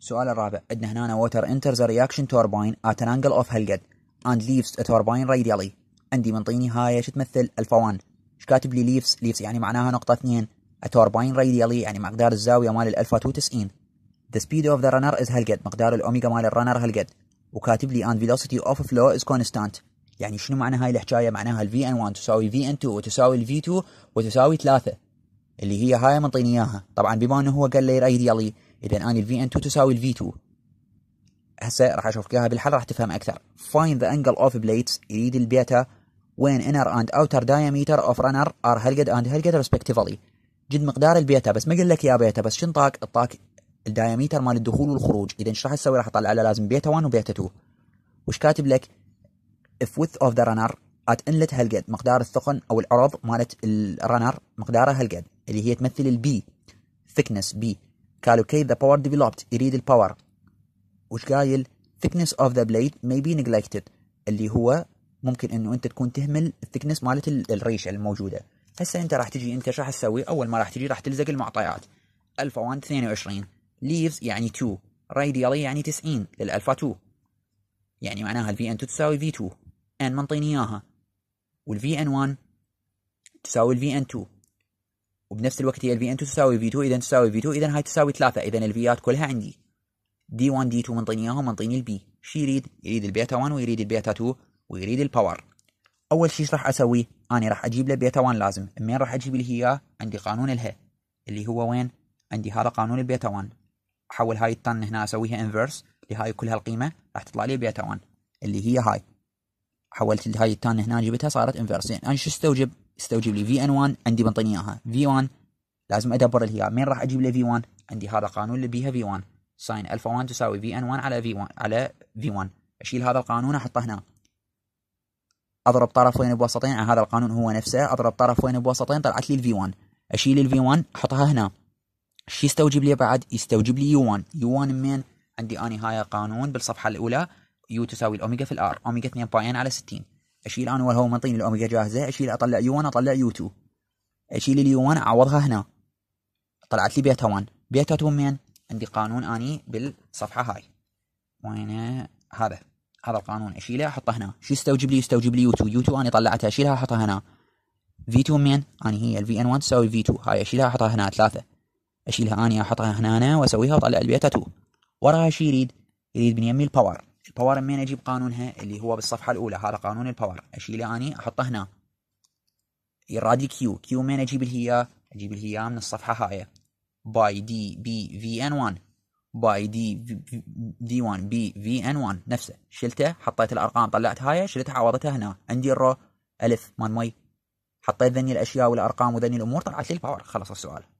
السؤال الرابع عندنا هنا ووتر انترز رياكشن توربين ات ان انجل اوف هالقد اند ليفز توربين راديالي عندي منطيني هاي شو تمثل الفا 1 ايش كاتب لي ليفز ليفز يعني معناها نقطه 2 توربين راديالي يعني مقدار الزاويه مال الالفا 92 ذا سبيد اوف ذا رانر از is هالقد مقدار الأوميجا مال الرانر هالقد وكاتب لي اند فيلوسيتي اوف فلو از كونستانت يعني شنو معنى هاي الحكاية معناها ال VN1 تساوي VN2 وتساوي ال V2 وتساوي 3 اللي هي هاي منطيني إياها طبعا بما أنه هو قال لي راديالي اذا انا الفي ان 2 تساوي الفي 2 هسه راح اشوف اياها بالحل راح تفهم اكثر فايند ذا انجل اوف بليتس يريد البيتا وين انر اند اوتر دايمتر اوف رنر ار هالقد اند هالقد ريسبكتيفلي جد مقدار البيتا بس ما قال لك يا بيتا بس شن طاق الطاق الدايمتر مال الدخول والخروج اذا ايش راح اسوي راح اطلع له لازم بيتا 1 وبيتا 2 وش كاتب لك اف width اوف ذا runner ات انلت هالقد مقدار الثقن او العرض مالت الرنر مقداره هالقد اللي هي تمثل البي ثيكنس بي calculate the power developed يريد الباور وش قايل thickness of the blade may be neglected اللي هو ممكن انه انت تكون تهمل الثكنس مالت الريشه الموجوده هسه انت راح تجي انت شو راح تسوي اول ما راح تجي راح تلزق المعطيات الفا 1 22 leaves يعني 2 radially يعني 90 للالفا 2 يعني معناها الفي ان 2 تساوي في 2 ان منطيني اياها والفي ان 1 تساوي الفي ان 2 وبنفس الوقت هي الفي ان تساوي في 2 اذا تساوي في 2 اذا هاي تساوي 3 اذا الفيات كلها عندي دي 1 دي 2 منطيني اياهم منطيني البي شو يريد؟ يريد البيتا 1 ويريد البيتا 2 ويريد الباور اول شيء ايش راح اسوي؟ انا راح اجيب له بيتا 1 لازم منين راح اجيب له اياه؟ عندي قانون الها اللي هو وين؟ عندي هذا قانون البيتا 1 احول هاي التن هنا اسويها انفرس لهاي كل هالقيمه راح تطلع لي بيتا 1 اللي هي هاي حولت هاي التان هنا جبتها صارت انفرس يعني انا شو استوجب استوجب لي في ان 1 عندي بنطيني اياها في 1 لازم ادبر اللي هي مين راح اجيب له في 1 عندي هذا قانون اللي بيها في 1 ساين الفا 1 تساوي في ان 1 على في 1 على في 1 اشيل هذا القانون احطه هنا اضرب طرف وين بوسطين على آه، هذا القانون هو نفسه اضرب طرف وين بوسطين طلعت لي الفي 1 اشيل الفي 1 احطها هنا شو يستوجب لي بعد يستوجب لي يو 1 يو 1 من عندي اني آه، هاي قانون بالصفحه الاولى يو تساوي الاوميجا في الار اوميجا 2 باي ان على 60 اشيل انا والهو منطيني الاوميجا جاهزه اشيل اطلع يو 1 اطلع يو 2 اشيل اليو 1 اعوضها هنا طلعت لي بيتا 1 بيتا 2 من عندي قانون اني بالصفحه هاي وين هذا هذا القانون اشيله احطه هنا شو يستوجب لي يستوجب لي يو 2 يو 2 اني طلعتها اشيلها احطها هنا في 2 من اني هي الفي ان 1 تساوي في 2 هاي اشيلها احطها هنا ثلاثه اشيلها اني احطها هنا واسويها واطلع البيتا 2 وراها شو يريد؟ يريد من يمي الباور الباور منين اجيب قانونها اللي هو بالصفحه الاولى هذا قانون الباور اشيله اني يعني احطه هنا يرادي كيو كيو منين اجيب الهيا اجيب الهيا من الصفحه هاي باي دي بي في ان 1 باي دي دي 1 بي في ان 1 نفسه شلته حطيت الارقام طلعت هاي شلتها عوضتها هنا عندي الرو الف مال مي حطيت ذني الاشياء والارقام وذني الامور طلعت لي الباور خلص السؤال